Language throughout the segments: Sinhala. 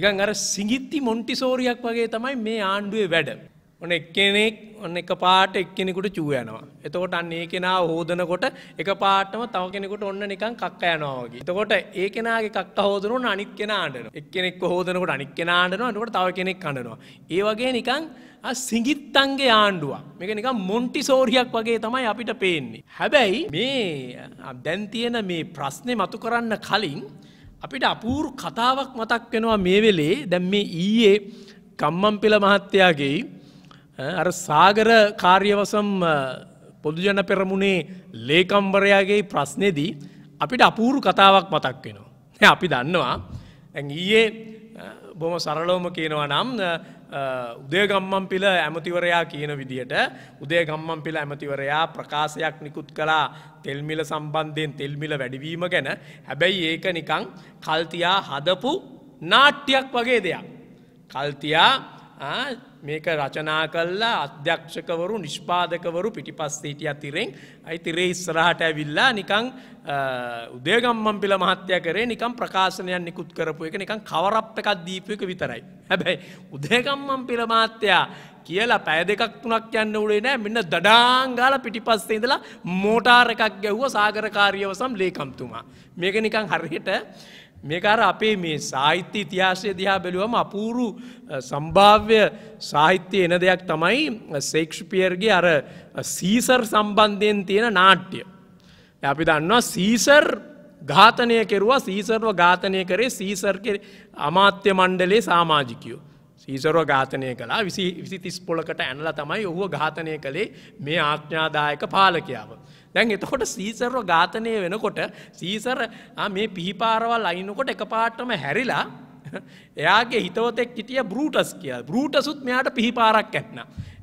නිකන් අර සිඟිත්ති මොන්ටිසෝරියක් වගේ තමයි මේ ආණ්ඩුවේ වැඩ. ඔන්න එක්කෙනෙක් ඔන්න එක පාට එක්කෙනෙකුට චූ යනවා. එතකොට අන්න ඒ කෙනා හොදනකොට එක පාටම තව කෙනෙකුට ඔන්න නිකන් කක්ක යනවා වගේ. එතකොට ඒ කෙනාගේ කක්ක හොදනොත් අනිත් කෙනා අඬනවා. එක්කෙනෙක්ව හොදනකොට අනිත් කෙනා අඬනවා. එතකොට තව කෙනෙක් අඬනවා. ඒ වගේ නිකන් ආ සිඟිත්තන්ගේ ආණ්ඩුවක්. මේක නිකන් මොන්ටිසෝරියක් වගේ තමයි අපිට පේන්නේ. හැබැයි මේ දැන් තියෙන මේ ප්‍රශ්නේ මතු කරන්න කලින් අපිට අපූරු කතාවක් මතක් වෙනවා මේ වෙලේ දැම් මේ ඊයේ කම්මම් පෙළ මහත්තයාගේ අර සාගර කාර්යවසම් පොදුජන පෙරමුණේ ලේකම්වරයාගේ ප්‍රශ්නෙදී අපිට අපූරු කතාවක් මතක් වෙනවා. අපි දන්නවා ඇ ඊයේ බොම සරලෝම කියනවා නම් උදේ ගම්මන් පිළ ඇමතිවරයා කියන විදිහට උදේ ගම්මන් පිළ ඇමතිවරයා ප්‍රකාශයක් නිකුත් කලා තෙල්මිල සම්බන්ධයෙන් තෙල්මිල වැඩිවීම ගැන හැබැයි ඒක නිකං කල්තියා හදපු නාට්‍යයක් වගේ දෙයක්. කල්තියා මේක රචනා කල්ලා අධ්‍යක්ෂකවරු නිෂ්පාදකවරු පිටිපස්සේට අතිරෙන් අයිතිරේ ඉස්සරහට ඇවිල්ලා නිකං උදේගම්මම් පිළ මහත්‍ය කරේ නිකම් ප්‍රකාශනයන් නිකුත් කරපු එක නිකං කවරප් එකක් දීපයක විතරයි. හැබැයි උදේගම්මම් පිළ මහත්තයා කියලා පැය දෙකක් තුනක් යන්න උඩේ නෑ මෙන්න දඩාංගාල පිටිපස්සේ ඉඳලා මෝටාර එකක් ගැව්ව සාගරකාරියවසම් ලේකම්තුමා. මේක නිකං හරියට මේකර අපේ මේ සාහිත්‍ය ඉතිහාසය දිහා බැලුවම අපූරු සම්භාව්‍ය සාහිත්‍ය එන දෙයක් තමයි සේක්ෂපියර්ගේ අර සීසර් සම්බන්ධයෙන් තියෙන නාට්‍ය. අපි දන්නවා සීසර් ඝාතනය කෙරුවා සීසර්ව ඝාතනය කරේ සීසර් අමාත්‍ය මණ්ඩලේ සාමාජිකයෝ. සීසරව ඝාතනය කලා විසි තිස් පොලකට ඇනල තමයි ඔහුව ඝාතනය කළේ මේ ආඥාදායක පාලකයාව. දැන් එතකොට සීසරව ඝාතනය වෙනකොට සීසර මේ පිහිපාරවල් අයින්නකොට එක පාටම හැරිලා එයාගේ හිතවතෙක් හිටිය බරටස් කිය බරටසුත් මෙයාට පිහිපාරක් ඇත්න.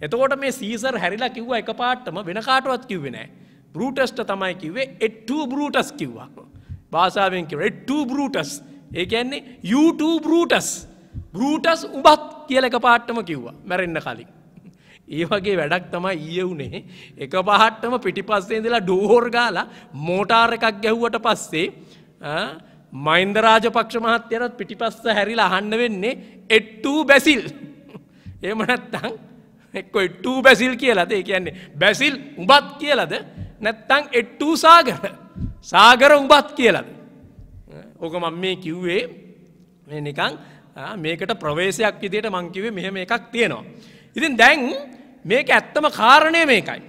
එතකොට මේ සීසර් හැරිලා කිව්ව එක පාටම වෙන කාටවත් කිව්වෙනෑ. බරටස්ට තමයි කිවේ එට්ටූ බරටස් කිව්වා. භාසාාවෙන් කිව එට්ටූ බරටස් ඒකන්නේ YouTube බරටස් බරටස් උබත් කියල එක පාට්ටම කිව්වා මැරෙන්න්න කලින්. ඒ වගේ වැඩක් තමයි ඊය වුණේ එක පහට්ටම පිටිපස්සේ ඉඳලා ඩෝර් ගාලා මෝටාර් එකක් ගැහුවට පස්සේ මහින්ද රාජපක්ෂ මහත්තයාට පිටිපස්ස හැරිලා අහන්න වෙන්නේ එට්ටු බැසිල්. එහෙම නැත්නම් එක්කෝ එට්ටු බැසිල් කියලාද? ඒ කියන්නේ බැසිල් උඹත් කියලාද? නැත්නම් එට්ටු සාගර. සාගර උඹත් කියලාද? ඕක මම මේ කිව්වේ මේ නිකන් මේකට ප්‍රවේශයක් විදියට මං කිව්වේ මෙහෙම එකක් තියෙනවා. ඉතින් දැන් මේක ඇත්තම කාරණය මේකයි.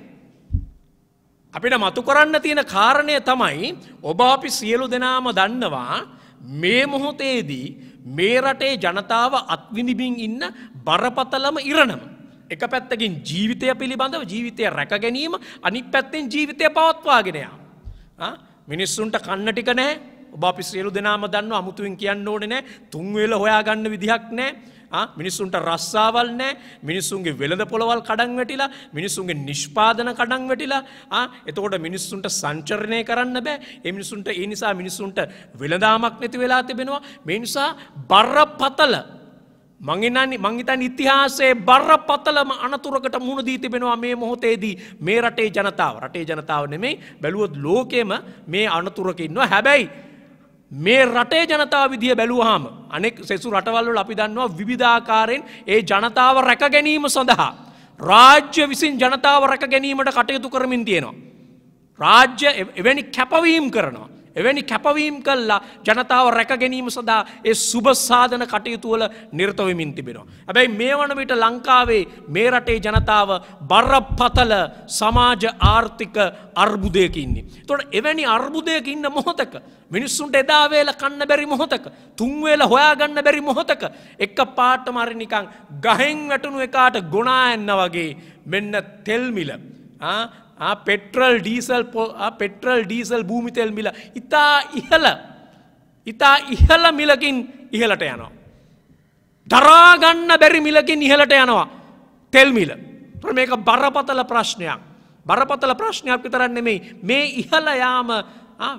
අපිට මතු කරන්න තියෙන කාරණය තමයි ඔබ අපි සියලු දෙනාම දන්නවා මේ මොහොතේදී මේ රටේ ජනතාව අත්විනිබින් ඉන්න බරපතලම ඉරණම. එක පැත්තකින් ජීවිතය පිළිබඳව ජීවිතය රැක ගැනීම අනි පැත්තෙන් ජීවිතය පවත්වාගෙනයා. මිනිස්සුන්ට කන්න ටික නෑ ඔබ අපි සියලු දෙනාම දන්න අමුතුවෙන් කියන්න ඕනේ නෑ තුන්වෙල හොයාගන්න විදිහක් නෑ. මිනිස්සුන්ට රස්සාවල් නෑ මිනිස්සුන්ගේ වෙළඳ පොළවල් කඩංවැටිලා මිනිස්සුන්ගේ නිෂ්පාදන කඩංවැටිලා එතකොට මිනිස්සුන්ට සංචරණය කරන්න බෑ එමිනිසුන්ට ඒ නිසා මිනිස්සුන්ට වෙළදාමක් නැති වෙලා තිබෙනවා මේ නිසා බර්ර පතල මංගනනි මංගිතන් ඉතිහාසේ බර්ර පතලම අනතුරකට මුණ දී තිබෙනවා මේ මොහොතේදී මේ රටේ ජනතාව රටේ ජනතාව නෙමෙයි බැලුවොත් ලෝකෙම මේ අනතුරක ඉන්නවා හැබැයි මේ රටේ ජනතාව විදිහ බැලුවහම අනෙක් සෙසු රටවල්වල අපි දන්නවා විවිධාකාරයෙන් ඒ ජනතාව රැක ගැනීම සඳහා රාජ්‍ය විසින් ජනතාව රැක ගැනීමට කටයුතු කරමින් තියෙනවා. රාජ්‍ය එවැනි කැපවීම් කරනවා. එවැනි කැපවීම් කල්ලා ජනතාව රැකගැනීම සඳහා ඒ සුභසාධන කටයුතුවල නිර්තවමින් තිබෙනවා. ඇබැයි මේ වන විට ලංකාවේ මේ රටේ ජනතාව බරපතල සමාජ ආර්ථික අර්බුදයකින්නේ. තොට එවැනි අර්බුදයක ඉන්න මොහොතක මිනිස්සුන්ට එදාවේල කන්න බැරි මොහොතක තුන්වේල හොයාගන්න බැරි මොහොතක එක පාට මරි නිකං ගහෙන් වැටුණු එකාට ගොනා එන්න වගේ මෙන්න තෙල්මිල පෙට්‍රල් ඩීසල් පෙට්‍රල් ඩීසල් භූමිතෙල් මිල ඉතා ඉහල ඉතා ඉහල මිලකින් ඉහලට යනවා. දරාගන්න බැරි මිලකින් ඉහලට යනවා තෙල්මිල. මේක බරපතල ප්‍රශ්නයක්. බරපතල ප්‍රශ්නයක් විතරන්නෙමෙයි මේ ඉහල යාම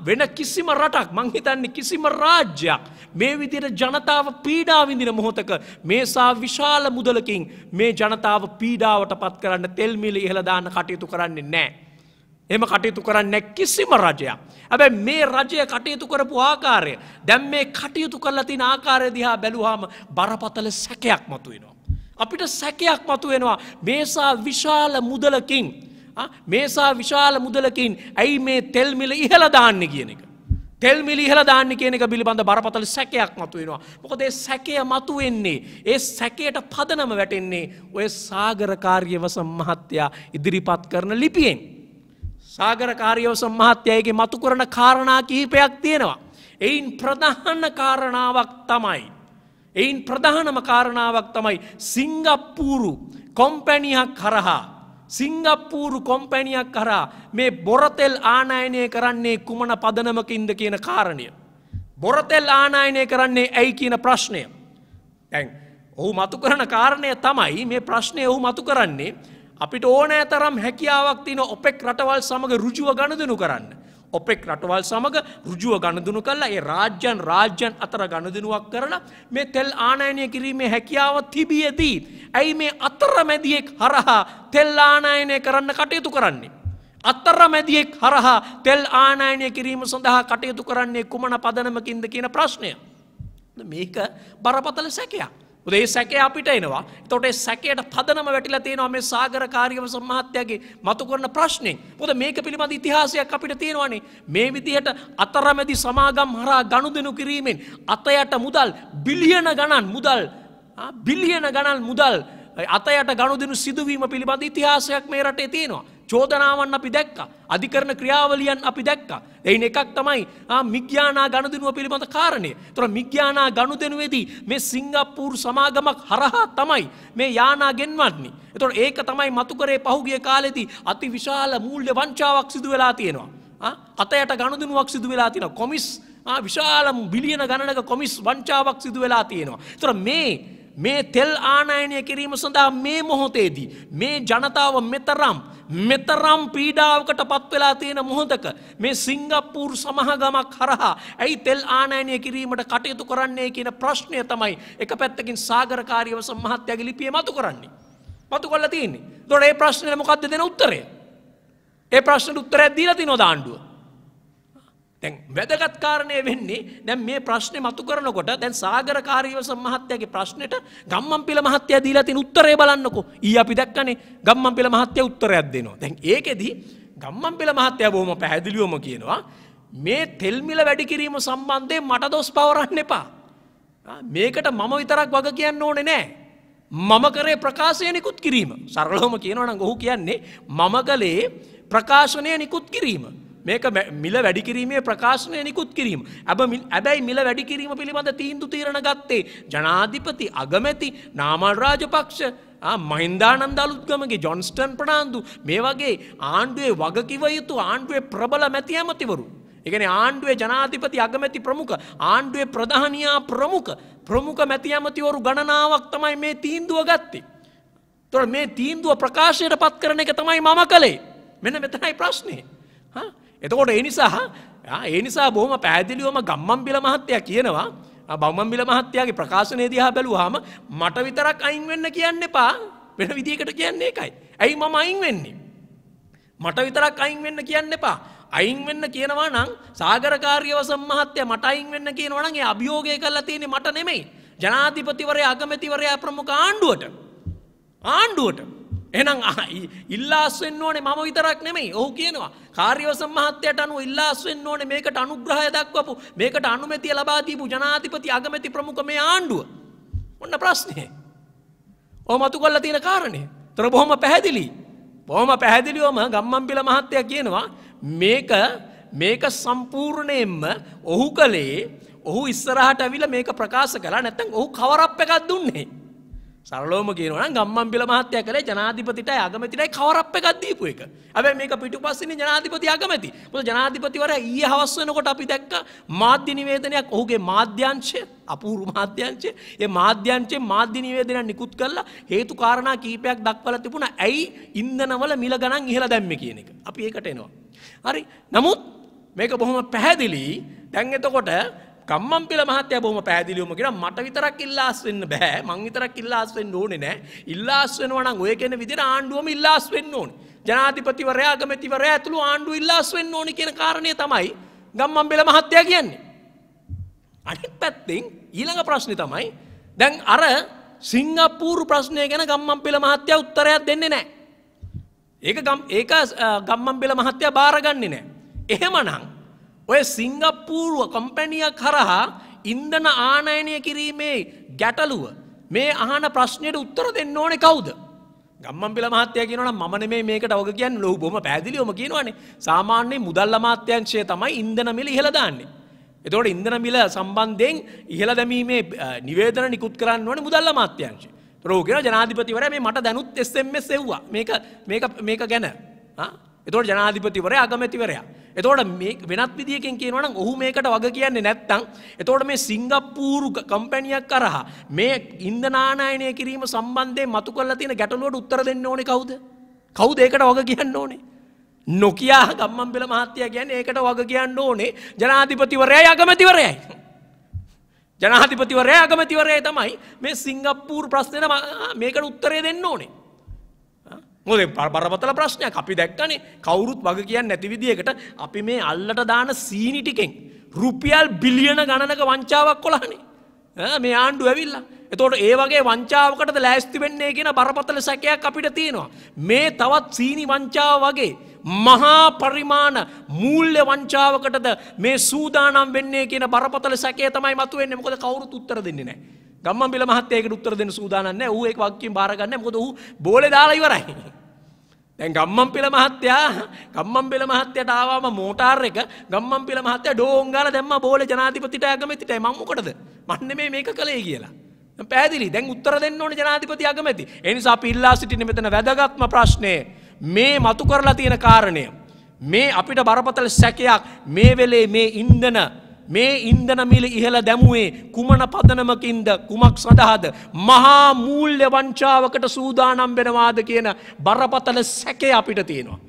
වෙන කිසිම රටක් මංහිතන්නේ කිසිම රාජ්‍යයක් මේ විදිර ජනතාව පීඩාවිඳින මොහොතක මේසා විශාල මුදලකින් මේ ජනතාව පීඩාවට පත් කරන්න තෙල්මිලි ඉහළදාන්න කටයුතු කරන්නේ නෑ. එම කටයුතු කරන්න කිසිම රජයක්. ඇබැ මේ රජය කටයුතු කරපු ආකාරය දැම් මේ කටයුතු කරලතින ආකාරය දිහා බැලුහාම බරපතල සැකයක් මතුවෙනවා. අපිට සැකයක් මතුවෙනවා මේසා විශාල මුදලකින්. මේසා විශාල මුදලකින් ඇයි මේ තෙල්මිල ඉහල දාන්න කියන එක. තෙල්මිලි ඉහල දාන්න කියන එක පිළිබඳ බරපතල සැකයක් මතුවෙනවා. මොකද ඒ සැකය මතුවෙන්නේ. ඒ සැකයට පදනම වැටෙන්නේ ඔය සාගරකාර්යවස මහත්තයා ඉදිරිපත් කරන ලිපියෙන්. සාගරකාර්යවස මහත්තයගේ මතු කරන කාරණා කිහිපයක් තියෙනවා. එයින් ප්‍රධාන කාරණාවක් තමයි. එයින් ප්‍රධානම කාරණාවක් තමයි සිංගප්පූරු කොම්පැනියක් කරහා. සිංගප්පූරු කොම්පැණියක් කරා මේ බොරතෙල් ආනායනය කරන්නේ කුමන පදනමකින්ද කියන කාරණය. බොරතෙල් ආනායනය කරන්නේ ඇයි කියන ප්‍රශ්නය. ඇැන් ඔහු මතු කරන කාරණය තමයි මේ ප්‍රශ්නය ඔහු මතු කරන්නේ අපිට ඕනෑ තරම් හැකියාවක් තින ඔපෙක් රටවල් සමඟ රුජුව ගණදනු කරන්න. ඔපෙක් රටවල් සමඟ රුජුව ගණදනු කල්ලා ඒ රාජ්‍යන් රාජ්‍යන් අතර ගණදනුවක් කරලා මේ තෙල් ආනයනය කිරීමේ හැකියාව තිබියදී. ඇයි මේ අතර මැදියෙක් හරහා තෙල් ආනායනය කරන්න කටයුතු කරන්නේ. අත්තර මැදියෙක් හරහා තෙල් ආනායනය කිරීම සඳහා කටයුතු කරන්නේ කුමන පදනමකින්ද කියන ප්‍රශ්නය. මේක බරපතල සැකයක්. උදේ සැකේ අපිට එනවා. එතකොට ඒ සැකයට පදනම වැටිලා තියෙනවා මේ සාගර කාර්යම සම්මාත්‍යගේ මතු කරන ප්‍රශ්නේ. මොකද මේක පිළිබඳ ඉතිහාසයක් අපිට තියෙනවානේ. මේ විදිහට අතරමැදි සමාගම් හරහා ගනුදෙනු කිරීමෙන් අතයට මුදල් බිලියන ගණන් මුදල් බිලියන ගණන් මුදල් අතයට ගණුදනු සිදුවීම පිළිබඳ ඉතිහාසයක් මේ රටේ තියෙනවා. චෝදනාවන් අපි දැක්ක. අධිකරණ ක්‍රියාවලියන් අපි දැක්ක. එයින් එකක් තමයි මිග්‍යානා ගණුදනුව පිළිබඳ කාරණය. තොර මිග්‍යානා ගණුදනුවේදී මේ සිංගප්පූර් සමාගමක් හරහා තමයි මේ යානා ගෙන්වන්නේ. එතොට ඒක තමයි මතුකරේ පහුගිය කාලෙදී අති විශාල මූල්්‍ය වංචාවක් සිදු වෙලා තියෙනවා. අතයට ගණුදනුවක් සිදු වෙලා තියෙන කොමිස් විශාලම් බිලියන ගණනක කොමිස් වංචාවක් සිදු වෙලා තියෙනවා. තොර මේ මේ තෙල් ආනයනය කිරීම සඳහා මේ මොහොතේදී. මේ ජනතාව මෙතරම්. මෙතරම් පීඩාවකට පත්වෙලා තියෙන මොහොතක මේ සිංගප්පූර් සමහගමක් හරහා ඇයි තෙල් ආනයනය කිරීමට කටයුතු කරන්නේ කියන ප්‍රශ්නය තමයි එක පැත්තකින් සාගරකාරීව සමහත්‍යගේ ලිපිය මතු කරන්නේ. මතු කොල්ල තියන්නේ දොට ඒ ප්‍රශ්නය මොකක්ද දෙන උත්තරේ. ඒ ප්‍රශ්න උත්තර ඇදීලති නොදාණ්ඩුව. දැන් වැදගත් කාරණය වෙන්නේ දැන් මේ ප්‍රශ්නේ මතු කරනකොට දැන් සාගරකාරීව සම්මහත්යගේ ප්‍රශ්නෙට ගම්මන්පිල මහත්තයා දීලා තියෙන උත්තරේ බලන්නකෝ. ඊ අපි දැක්කනේ ගම්මන්පිල මහත්තයා උත්තරයක් දෙනවා. දැන් ඒකෙදි ගම්මන්පිල මහත්තයා බොහොම පැහැදිලිවම කියනවා මේ තෙල් මිල වැඩි කිරීම සම්බන්ධයෙන් මට දොස් පවරන්න එපා. මේකට මම විතරක් වග කියන්න ඕනේ නෑ. මම කරේ ප්‍රකාශය නිකුත් කිරීම. සරලවම කියනවනම් ඔහු කියන්නේ මම කලේ ප්‍රකාශනය නිකුත් කිරීම. මේක මිල වැඩි කිරීමේ ප්‍රකාශනය නිකුත් කිරීම. ඇබැයි මිල වැඩි කිරීම පිළිබඳ තීන්දු තීරණ ගත්තේ ජනාධිපති අගමැති නාමල් රාජපක්ෂ මහින්දානන්ද අලුත්ගමගේ ජොන්ස්ටන් ප්‍රනාාන්දු මේ වගේ ආණ්ඩුවේ වගකිව යුතු ආණ්ඩුවේ ප්‍රබල මැති ඇමතිවරු. එකන ආණ්ඩුවේ ජනාධිපති අගමැති ප්‍රමුඛ ආණ්ඩුවේ ප්‍රධානයා ප්‍රමුඛ ප්‍රමුඛ මැති ඇමතිවරු ගණනාවක් තමයි මේ තීන්දුව ගත්තේ. තොට මේ තීන්දුව ප්‍රකාශයට පත් කරන එක තමයි මම කළේ මෙන මෙතනයි ප්‍රශ්නය. එතකොට ඒ නිසා ඒ නිසා බොහොම පැහැදිලිවම ගම්මන්බිල මහත්තයා කියනවා බෞමන්බිල මහත්තයාගේ ප්‍රකාශනය දිහා බැලුවාම මට විතරක් අයින් වෙන්න කියන්න එපා වෙන විදිහකට කියන්නේ එකයි. ඇයි මම අයින් වෙන්නේ? මට විතරක් අයින් වෙන්න කියන්න එපා. අයින් වෙන්න කියනවා නම් සාගරකාර්යව සම්මහත්ය මට අයින් වෙන්න කියනවා නම් ඒ අභියෝගය කරලා තියෙන්නේ මට නෙමෙයි. ජනාධිපතිවරයා අගමැතිවරයා ප්‍රමුඛ ආණ්ඩුවට. ආණ්ඩුවට. එනම් ඉල්ලාස්වෙන් ඕනේ මම විතරක් නෙමෙයි ඔහු කියනවා කාර්යවසම් මහත්තයට අනුව ඉල්ලාස්වෙන් ඕනේ මේකට අනුග්‍රහය දක්වපු මේකට අනුමැතිය ලබා දීපු ජනාධිපති අගමැති ප්‍රමුඛ මේ ආණ්ඩුව ඔන්න ප්‍රශ්නේ ඔහොම අතු කරලා තියෙන කාරණේ තොර බොහොම පැහැදිලි බොහොම පැහැදිලිවම ගම්මන්පිල මහත්තයා කියනවා මේක මේක සම්පූර්ණයෙන්ම ඔහු කලේ ඔහු ඉස්සරහට ඇවිල්ලා මේක ප්‍රකාශ කළා නැත්නම් ඔහු කවරප් එකක් දුන්නේ සරලෝම කියනවන ගම්මම්බිල මහත්තය කරේ ජනාධිපතිට අගමතිටයි කවරප් එකක් දීපු එක. හැබැයි මේක පිටුපස්සින් ජනාධිපති අගමැති. මොකද ජනාධිපතිවරයා ඊයේ හවස වෙනකොට අපි දැක්ක මාධ්‍ය නිවේදනයක් ඔහුගේ මාධ්‍යංශය අපූර්ව මාධ්‍යංශය. ඒ මාධ්‍යංශයේ මාධ්‍ය නිවේදනයක් නිකුත් කරලා හේතු කාරණා කීපයක් දක්වලා තිබුණා. ඇයි ඉන්ධනවල මිල ගණන් ඉහළ දැම්මේ කියන එක. අපි ඒකට එනවා. හරි. නමුත් මේක බොහොම පැහැදිලි. දැන් එතකොට ගම්මන්පිල මහත්තයා බොහොම පැහැදිලිවම කියනවා මට විතරක් ඉල්ලාස් වෙන්න බෑ මං විතරක් ඉල්ලාස් වෙන්න ඕනේ නෑ ඉල්ලාස් වෙනවා නම් ඔය කියන විදිහට ආණ්ඩුවම ඉල්ලාස් වෙන්න ඕනේ ජනාධිපතිවරයා අගමැතිවරයා ඇතුළු ආණ්ඩුව ඉල්ලාස් වෙන්න ඕනේ කියන කාරණය තමයි ගම්මන්පිල මහත්තයා කියන්නේ අනිත් පැත්තෙන් ඊළඟ ප්‍රශ්නේ තමයි දැන් අර සිංගප්පූරු ප්‍රශ්නය ගැන ගම්මන්පිල මහත්තයා උත්තරයක් දෙන්නේ නැහැ. ඒක ඒක ගම්මන්පිල මහත්තයා බාරගන්නේ නැහැ. එහෙමනම් ඔය සිංගප්පූරුව කොම්පැනියක් හරහා ඉන්දන ආනයනය කිරීමේ ගැටලුව මේ අහන ප්‍රශ්නයට උත්තර දෙන්න ඕනෙ කවුද. ගම්මන් පිල මහත්තය කියනට මන මේ මේකට ඔග කියන්න ලොහ බොම පැදිලිෝම කියනවානේ සාමාන්‍යයේ මුදල්ල මාත්‍යංශය තමයි ඉන්දන මිල ඉහළදාන්නේ. එතකොට ඉන්දන මිල සම්බන්ධයෙන් ඉහළ දැමීමේ නිවේදන නිකුත් කරන්න ඕන මුදල්ල මාත්‍යංශය. රෝගෙන ජනාධිපතිවර මේ මට දැනුත් එස්සෙම්ම සෙව්වා මේක ගැන. එතකොට ජනාධිපතිවරයා අගමැතිවරයා. එතකොට මේ වෙනත් විදියකින් කියනවා නම් ඔහු මේකට වග කියන්නේ නැත්නම් එතකොට මේ සිංගප්පූරු කම්පැනියක් කරහා මේ ඉන්ධනානයනය කිරීම සම්බන්ධයෙන් මතු කරලා තියෙන ගැටලුවට උත්තර දෙන්න ඕනේ කවුද? කවුද ඒකට වග කියන්න ඕනේ? නොකයා ගම්මන්බෙල මහත්තයා කියන්නේ ඒකට වග කියන්න ඕනේ ජනාධිපතිවරයයි අගමැතිවරයයි. ජනාධිපතිවරයා අගමැතිවරයයි තමයි මේ සිංගප්පූරු ප්‍රශ්නෙට මේකට උත්තරේ දෙන්න ඕනේ. මොද බරපතල ප්‍රශ්නයක් අපි දැක්කනේ කවුරුත් වග කියන්න නැති විදිහකට අපි මේ අල්ලට දාන සීනි ටිකෙන් රුපියල් බිලියන ගණනක වංචාවක් කොළහනේ මේ ආණ්ඩු ඇවිල්ලා එතකොට ඒ වගේ වංචාවකටද ලෑස්ති වෙන්නේ කියන බරපතල සැකයක් අපිට තියෙනවා මේ තවත් සීනි වංචාව වගේ මහා පරිමාණ මූල්්‍ය වංචාවකටද මේ සූදානම් වෙන්නේ කියන බරපතල සැකේ තමයි මතු වෙන්නේ මොකද කවුරුත් උත්තර දෙන්නේ නැහැ. ගම්මන් බිල මහත්තයකට උත්තර දෙන්න සූදානම් නැහැ. ඌ ඒක වක්කින් බාර ගන්න නැහැ. මොකද ඌ බෝලේ දාලා ඉවරයි. දැන් ගම්මම්පිල මහත්තයා ගම්මම්පිල මහත්තයට ආවම මෝටාර් එක ගම්මම්පිල මහත්තයා ඩෝන් ගාලා දැම්මා බෝලේ ජනාධිපතිට අගමැතිටයි මම මොකටද මන් නෙමේ මේක කළේ කියලා දැන් පැහැදිලි දැන් උත්තර දෙන්න ඕනේ ජනාධිපති අගමැති ඒ නිසා අපි ඉල්ලා සිටින මෙතන වැදගත්ම ප්‍රශ්නය මේ මතු කරලා තියෙන කාරණය මේ අපිට බරපතල සැකයක් මේ වෙලේ මේ ඉන්ධන මේ ඉන්දන මිල ඉහළ දැමුවේ කුමන පදනමකින්ද කුමක් සඳහාද මහා මූල්‍ය වංචාවකට සූදානම් වෙනවාද කියන බරපතල සැකේ අපිට තියෙනවා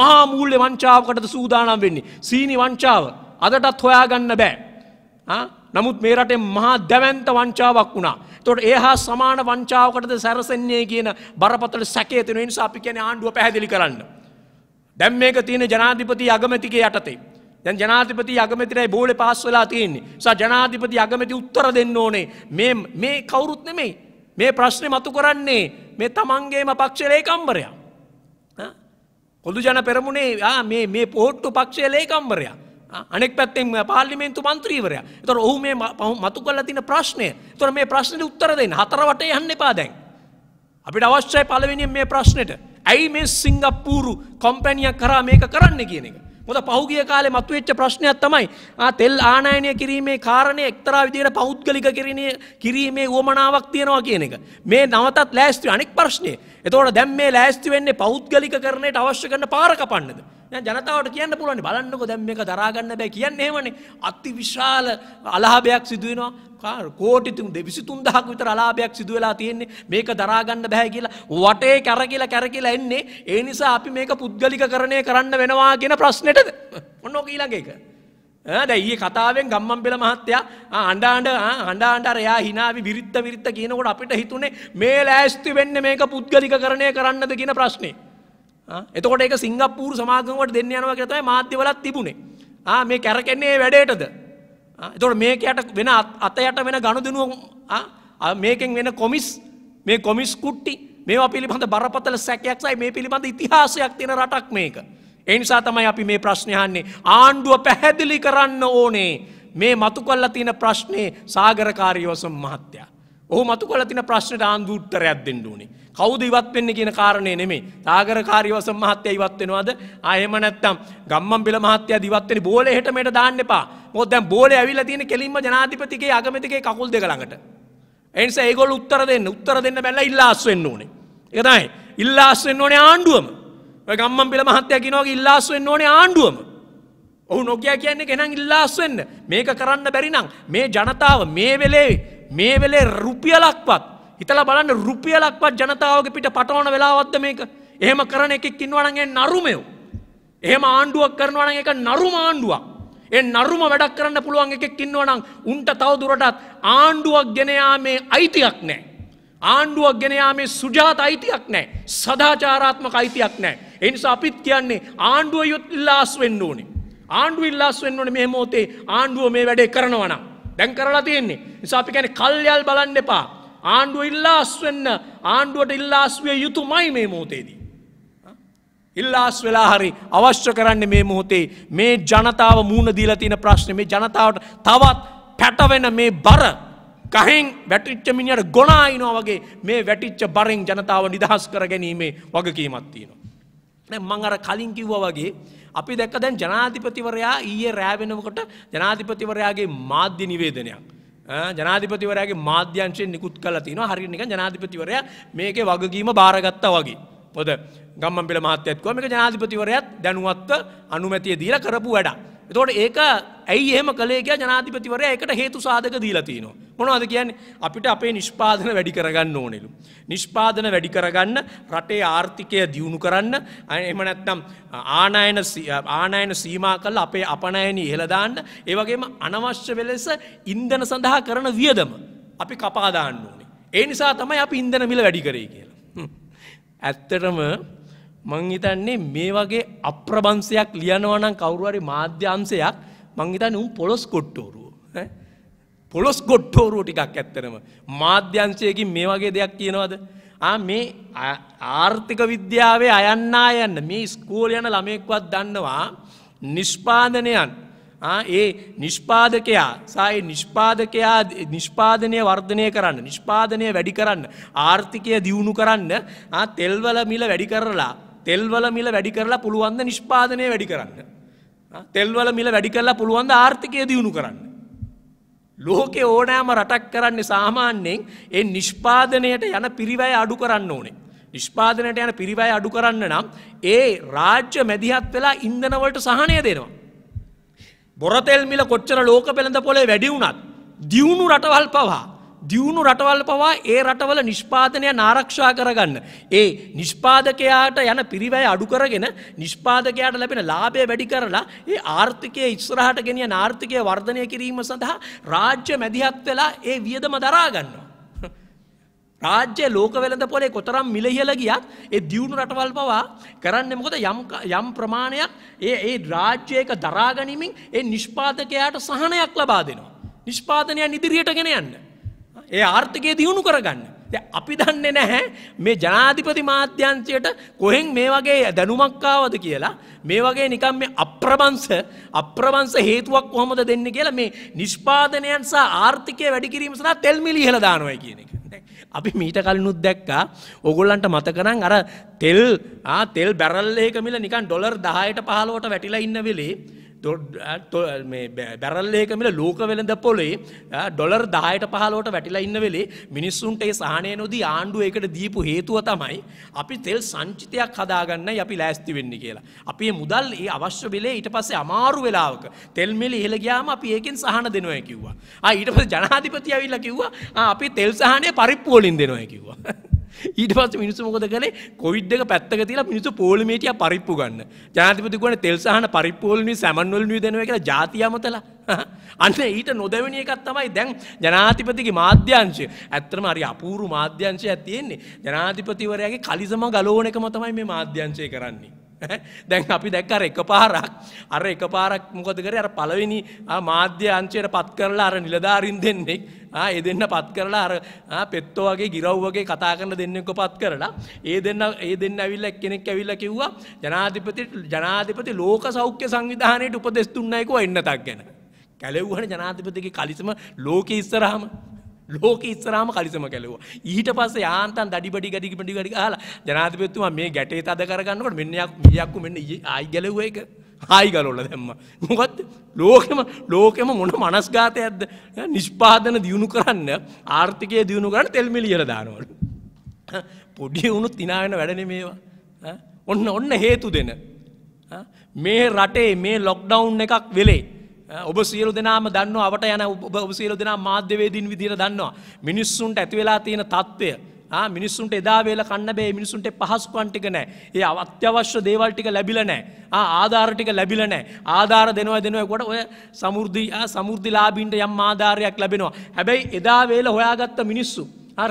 මහා මූල්‍ය වංචාවකටද සූදානම් වෙන්නේ සීනි වංචාව අදටත් හොයාගන්න බෑ නමුත් මේ රටේ මහා දැවන්ත වංචාවක් වුණා. එතකොට ඒ හා සමාන වංචාවකටද සැරසෙන්නේ කියන බරපතල සැකේ තියෙන නිසා අපි කියන්නේ ආණ්ඩුව පැහැදිලි කරන්න. දැන් මේක තියෙන ජනාධිපති අගමැතිගේ යටතේ දැන් ජනාධිපති අගමැතිරයි බෝලේ පාස් වෙලා තියෙන්නේ. සා ජනාධිපති අගමැති උත්තර දෙන්න ඕනේ. මේ මේ කවුරුත් නෙමෙයි. මේ ප්‍රශ්නේ මතු කරන්නේ මේ තමන්ගේම පක්ෂ ලේකම්වරයා. පොදු ජන පෙරමුණේ මේ මේ පොහොට්ටු පක්ෂයේ ලේකම්වරයා. අනෙක් පැත්තෙන් පාර්ලිමේන්තු මන්ත්‍රීවරයා. ඒතර ඔහු මේ මතු කරලා තියෙන ප්‍රශ්නය. ඒතර මේ ප්‍රශ්නෙට උත්තර දෙන්න හතර වටේ යන්න එපා දැන්. අපිට අවශ්‍යයි පළවෙනියෙන් මේ ප්‍රශ්නෙට. ඇයි මේ සිංගප්පූරු කොම්පැනියක් කරා මේක කරන්න කියන එක. මොද පහුගිය කාලේ මතුවෙච්ච ප්‍රශ්නයක් තමයි තෙල් ආනයනය කිරීමේ කාරණය එක්තරා විදියට පෞද්ගලික කිරීමේ කිරීමේ වුවමනාවක් තියෙනවා කියන එක. මේ නවතත් ලෑස්ති අනෙක් ප්‍රශ්නය. එතකොට දැන් මේ ලෑස්ති වෙන්නේ පෞද්ගලික කරණයට අවශ්‍ය කරන පාර කපන්නද? ජනතාවට කියන්න පුළුවන් බලන්නකො දැන් මේක දරාගන්න බෑ කියන්නේ එහෙමනේ අති විශාල අලාභයක් සිදු වෙනවා කෝටි 23000ක් විතර අලාභයක් සිදු වෙලා තියෙන්නේ මේක දරාගන්න බෑ කියලා වටේ කැරකිලා කැරකිලා එන්නේ ඒ නිසා අපි මේක පුද්ගලිකකරණය කරන්න වෙනවා කියන ප්‍රශ්නෙටද ඔන්න ඔක ඊළඟ එක දැ ඒ කතාවෙන් ගම්මන් පෙළ මහත්තයා අන්ඩාන්ඩ අන්ඩාන්ඩර යා හිනාවි විරිත්ත විරිත්ත කියනකොට අපිට හිතුනේ මේ ලෑස්ති වෙන්න මේක පුද්ගලික කරණය කරන්නද කියන ප්‍රශ්නේ. එතකොට එක සිංගප්පූරු සමාගමට දෙන්න යනවා කියලා තමයි මාධ්‍යවලත් තිබුණේ. ආ මේ කැරකෙන්නේ මේ වැඩේටද? ආ එතකොට මේකයට වෙන අතයට වෙන ගනුදෙනුව ආ මේකෙන් වෙන කොමිස් මේ කොමිස් කුට්ටි මේවා පිළිබඳ බරපතල සැකයක් සයි මේ පිළිබඳ ඉතිහාසයක් තියෙන රටක් මේක. ඒ නිසා තමයි අපි මේ ප්‍රශ්නේ අහන්නේ. ආණ්ඩුව පැහැදිලි කරන්න ඕනේ. මේ මතු කළා තියෙන ප්‍රශ්නේ සාගරකාරී වසම් මහත්තයා ඔහ මතු කල තින ප්‍රශ්නට ආන්දුූත්තරයක් දෙන්න ඕනේ කවුද ඉවත් වෙන්න කියන කාරණය නෙමේ තාගරකාරීවස මහත්‍යය ඉවත්වෙනවාද අයම නැත්තම් ගම්මන් බිල මහත්‍යය දිවත්වෙන බෝල හටමට දාන්න එපා මොදැන් බෝල ඇවිල තියෙන කෙලින්ම ජනාධිපතිගේ අගමතිකේ කකුල් දෙකළඟට එන්ස ඒගොල් උත්තර දෙන්න උත්තර දෙන්න බැල්ල ඉල්ලාස් වෙන්න ඕනේ එකතයි ඉල්ලාස් වෙන්න ඕනේ ආණ්ඩුවම ගම්මන් පිළ මහත්තය කිනවගේ ඉල්ලාස් වෙන්න ඕනේ ආණ්ඩුවම ඔහු නොකිය කියන්නේ කෙනන් ඉල්ලාස් වෙන්න මේක කරන්න බැරිනම් මේ ජනතාව මේ වෙලේ මේ වෙලේ රුපියලක්වත් හිතලා බලන්න රුපියලක්වත් ජනතාවගේ පිට පටවන වෙලාවක්ද මේක. එහෙම කරන එකෙක් ඉන්නවනම් ඒ නරුමයෝ. එහෙම ආණ්ඩුවක් කරනවා නම් ඒක නරුම ආණ්ඩුවක්. ඒ නරුම වැඩක් කරන්න පුළුවන් එකෙක් ඉන්නවා නම් උන්ට තවදුරටත් ආණ්ඩුවක් ගෙන යාමේ අයිතියක් නැහැ. ආණ්ඩුවක් ගෙන යාමේ සුජාත අයිතියක් නැහැ. සදාචාරාත්මක අයිතියක් නැහැ. ඒ නිසා අපිත් කියන්නේ ආණ්ඩුව යොත් ඉල්ලාස් වෙන්න ඕනේ. ආණ්ඩුව ඉල්ලාස් වෙන්න ඕනේ මේ මොහොතේ ආණ්ඩුව මේ වැඩේ කරනවා නම්. දැන් කරලා තියෙන්නේ නිසා අපි කියන්නේ කල්යල් බලන්න එපා ආණ්ඩුව ඉල්ලාස් වෙන්න ආණ්ඩුවට ඉල්ලාස් විය යුතුමයි මේ මොහොතේදී ඉල්ලාස් වෙලා හරි අවශ්‍ය කරන්නේ මේ මොහොතේ මේ ජනතාව මූණ දීලා තියෙන ප්‍රශ්නේ මේ ජනතාවට තවත් පැටවෙන මේ බර කහෙන් වැටිච්ච මිනිහට ගොනා වගේ මේ වැටිච්ච බරෙන් ජනතාව නිදහස් කර ගැනීමේ වගකීමක් තියෙනවා දැන් මම අර කලින් කිව්වා වගේ අපි දැක්ක දැන් ජනාධිපතිවරයා ඊයේ රෑ වෙනකොට ජනාධිපතිවරයාගේ මාධ්‍ය නිවේදනයක් ජනාධිපතිවරයාගේ මාධ්‍යංශයෙන් නිකුත් කරලා තිනවා හරියට නිකන් ජනාධිපතිවරයා මේකේ වගකීම බාරගත්තා වගේ. මොකද ගම්මන්පිල මහත්තයත් කිව්වා මේක ජනාධිපතිවරයාත් දැනුවත්ව අනුමැතිය දීලා කරපු වැඩක්. එතකොට ඒක ඇයි එහෙම කළේ කියලා ජනාධිපතිවරයා ඒකට හේතු සාධක දීලා තිනවා. මොනවද කියන්නේ අපිට අපේ නිෂ්පාදන වැඩි කරගන්න ඕනෙලු. නිෂ්පාදන වැඩි කරගන්න රටේ ආර්ථිකය දියුණු කරන්න එම නැත්නම් ආනයන ආනයන සීමා කළ අපේ අපනයනී ඉහළදාන්න ඒවගේම අනවශ්‍ය වෙලෙස ඉන්දන සඳහා කරන වියදම අපි කපාදාන්න ඕනේ. ඒ නිසා තමයි අපි ඉන්දන මිල වැඩි කරේ කියලා. ඇත්තටම මංහිතන්නේ මේ වගේ අප්‍රබංශයක් ලියනවනම් කවුරුවරි මාධ්‍යංශයක් මංහිතන්න උම් පොලොස් කොට්ටෝරුව. පොළොස් ගොට්ටෝරුව ටිකක් ඇත්තනම මාධ්‍යංශයකින් මේ වගේ දෙයක් කියනවද මේ ආර්ථික විද්‍යාවේ අයන්නා යන්න මේ ස්කෝල යන ළමයෙක්වත් දන්නවා නිෂ්පාදනයන් ඒ නිෂ්පාදකයා සයි නිෂ්පාදකයා නිෂ්පාදනය වර්ධනය කරන්න නිෂ්පාදනය වැඩි කරන්න ආර්ථිකය දියුණු කරන්න තෙල්වල මිල වැඩි කරලා තෙල්වල මිල වැඩි කරලා පුළුවන්ද නිෂ්පාදනය වැඩි කරන්න. තෙල්වල මිල වැඩි කරලා පුළුවන්ද ආර්ථිකය දියුණු කරන්න. ලෝකෙ ඕනෑම රටක් කරන්නේ සාමාන්‍යයෙන් ඒ නිෂ්පාදනයට යන පිරිවැය අඩු කරන්න ඕනේ. නිෂ්පාදනයට යන පිරිවැය අඩු කරන්න නම් ඒ රාජ්‍ය මැදිහත් වෙලා ඉන්දනවලට සහනය දෙනවා. බොරතෙල් මිල කොච්චර ලෝක පෙළඳ පොලේ වැඩි වුණත් දියුණු රටවල් පවා දියුණු රටවල් පවා ඒ රටවල නිෂ්පාදනය නාරක්ෂා කරගන්න. ඒ නිෂ්පාදකයාට යන පිරිවැය අඩුකරගෙන නිෂ්පාදකයාට ලැබෙන ලාභය වැඩි කරලා ඒ ආර්ථිකය ඉස්රහට ගෙනිය නාර්ථිකය වර්ධනය කිරීම සඳහා රාජ්‍ය මැදිහත් වෙලා ඒ වියදම දරාගන්නවා. රාජ්‍ය ලෝක වෙලඳ පොලේ කොතරම් මිලහිල ගියත් ඒ දියුණු රටවල් පවා කරන්න මොකද යම් ප්‍රමාණයක් ඒ ඒ රාජ්‍යයක දරාගනිමින් ඒ නිෂ්පාදකයාට සහනයක් ලබා දෙනවා. නිෂ්පාදනය ඉදිරියට ගෙන යන්න. ඒ ආර්ථිකය දියුණු කරගන්න. අපි දන්නේ නැහැ මේ ජනාධිපති මාධ්‍යංශයට කොහෙන් මේ වගේ දැනුමක් ආවද කියලා මේ වගේ නිකම් මේ අප්‍රබංශ අප්‍රබංශ හේතුවක් කොහොමද දෙන්නේ කියලා මේ නිෂ්පාදනයන් සහ ආර්ථිකය වැඩි කිරීම සඳහා තෙල් මිලි ඉහළ දානවා කියන එක. අපි මීට කලිනුත් දැක්කා ඔගොල්ලන්ට මතකනම් අර තෙල් ආ තෙල් බැරල් එකක මිල නිකන් ඩොලර් 10ට 15ට වැටිලා ඉන්න වෙලේ බැරල්ලේකමල ලෝක වෙළඳ පොලේ ඩොලර් දායට පහලෝට වැටිලා ඉන්න වෙලේ මිනිස්සුන්ට ඒ සානය නොදී ආණ්ඩුව එකට දීපු හේතුව තමයි අපි තෙල් සංචිතයක් හදාගන්න අපි ලෑස්ති වෙන්න කියලා. අපේ මුදල් ඒ අවශ්‍ය වෙලේ ඊට පස්සේ අමාරු වෙලාවක තෙල් මිල ඉහළ ගියාම අපි ඒකෙන් සහන දෙනවා කිව්වා. ආ ඊට පස්සේ ජනාධිපති ඇවිල්ලා කිව්වා අපි තෙල් සහනය පරිප්පු වලින් දෙනවා කිව්වා. ඊට පස්ස මිනිස්සු මොකද කළේ කොවිඩ් එක පැත්තක තියලා මිනිස්සු පෝලිමේටියා පරිප්පු ගන්න. ජනාධිපති ගුණ තෙල් සහන පරිප්පෝලනුයි සැමන්වලනුයි දෙනවා කියලා ජාතිය අමතලා. අන්න ඊට නොදැවෙන එකක් තමයි දැන් ජනාධිපතිගේ මාධ්‍යංශය. ඇත්තටම හරි අපූර්ව මාධ්‍යංශයක් තියෙන්නේ. ජනාධිපතිවරයාගේ කලිසම ගලවන එකම තමයි මේ මාධ්‍යංශය කරන්නේ. දැන් අපි දැක්කර එක පාරක් අර එක පාරක් මොකද කරේ අර පළවෙනි මාධ්‍ය අංශයට පත් කරලා අර නිලධාරින් දෙන්නෙක් ඒ දෙන්න පත් කරලා අර පෙත්තෝ වගේ ගිරව් වගේ කතා කරන දෙන්නෙක්ව පත් කරලා ඒ දෙන්න ඒ දෙන්න ඇවිල්ලා එක්කෙනෙක් ඇවිල්ලා කිව්වා ජනාධිපති ජනාධිපති ලෝක සෞඛ්‍ය සංවිධානයට උපදෙස් දුන්නයි කෝ එන්නතක් ගැන කැලෙව්වහන ජනාධිපතිගේ කලිසම ලෝකෙ ඉස්සරහම ලෝක ඉස්සරහම කලිසම කැලුවා. ඊට පස්සේ යාන්තම් දඩිබඩි ගඩි බඩි ගඩි ගහලා ජනාධිපතිතුමා මේ ගැටේ තද කරගන්නකොට මෙන්න මියක්කු මෙන්න ආයි ගැලුවා ඒක. ආයි ගලවලා දැම්මා. මොකද්ද? ලෝකෙම ලෝකෙම මොන මනස්ගතයක්ද? නිෂ්පාදන දියුණු කරන්න ආර්ථිකය දියුණු කරන්න තෙල් මිලියන දානවලු. පොඩි වුණොත් hina වෙන වැඩනේ මේවා. ඔන්න ඔන්න හේතු දෙන. මේ රටේ මේ ලොක්ඩවුන් එකක් වෙලේ ඔබ සියලු දෙනාම දන්නවා අවට යන ඔබ සියලු දෙනා මාධ්‍යවේදීන් විදිහට දන්නවා මිනිස්සුන්ට ඇති වෙලා තියෙන තත්ත්වය මිනිස්සුන්ට එදා වේල කන්න බෑ මිනිසුන්ට පහසුකම් ටික නෑ. ඒ අත්‍යවශ්‍ය දේවල් ටික ලැබිලා නෑ. ආ ආධාර ටික ලැබිලා නෑ. ආධාර දෙනවා දෙනවා කොට ඔය සමෘද්ධි සමෘද්ධිලාභීන්ට යම් ආධාරයක් ලැබෙනවා. හැබැයි එදා වේල හොයාගත්ත මිනිස්සු ආ